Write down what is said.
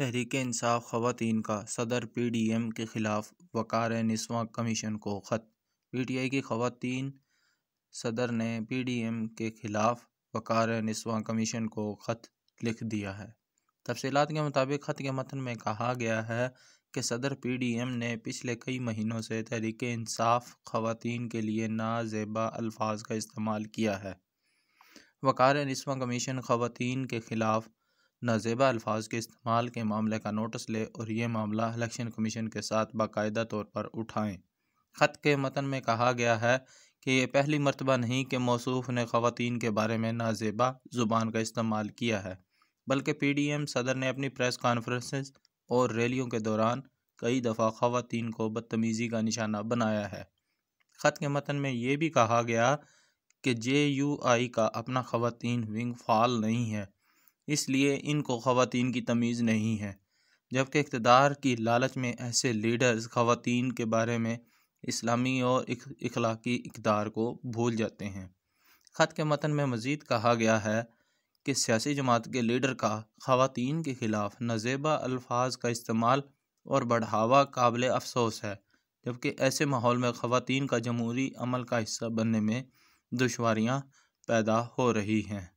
तहरीक इंसाफ खवतान का सदर P D M के ख़िलाफ़ वकार नस्वा कमीशन को ख़त पी टी आई की खवतान सदर ने पी डी एम के ख़िलाफ़ वकार नस्वा कमीशन को ख़त लिख दिया है तफसीत के मुताबिक ख़त के मतन में कहा गया है कि सदर पी डी एम ने पिछले कई महीनों से तहरीक इंसाफ खवतान के लिए नाजेबा अल्फाज का इस्तेमाल किया है वकार नस्वा कमीशन खवतान के ख़िलाफ़ नाजेबा अल्फाज के इस्तेमाल के मामले का नोटिस ले और ये मामला इलेक्शन कमीशन के साथ बाकायदा तौर पर उठाएँ ख़त के मतन में कहा गया है कि यह पहली मरतबा नहीं कि मौसूफ ने खातन के बारे में नाजेबा ज़ुबान का इस्तेमाल किया है बल्कि पी डी एम सदर ने अपनी प्रेस कॉन्फ्रेंसेस और रैलियों के दौरान कई दफ़ा खातन को बदतमीज़ी का निशाना बनाया है ख़त के मतन में ये भी कहा गया कि जे यू आई का अपना खातन विंग फाल नहीं है इसलिए इनको ख़वान की तमीज़ नहीं है जबकि इकतदार की लालच में ऐसे लीडर्स ख़वान के बारे में इस्लामी और अखलाकी इकदार को भूल जाते हैं ख़त के मतन में मज़ीद कहा गया है कि सियासी जमात के लीडर का ख़वान के ख़िलाफ़ नजेबा अल्फाज का इस्तेमाल और बढ़ावा काबिल अफसोस है जबकि ऐसे माहौल में ख़वान का जमहूरी अमल का हिस्सा बनने में दुशारियाँ पैदा हो रही हैं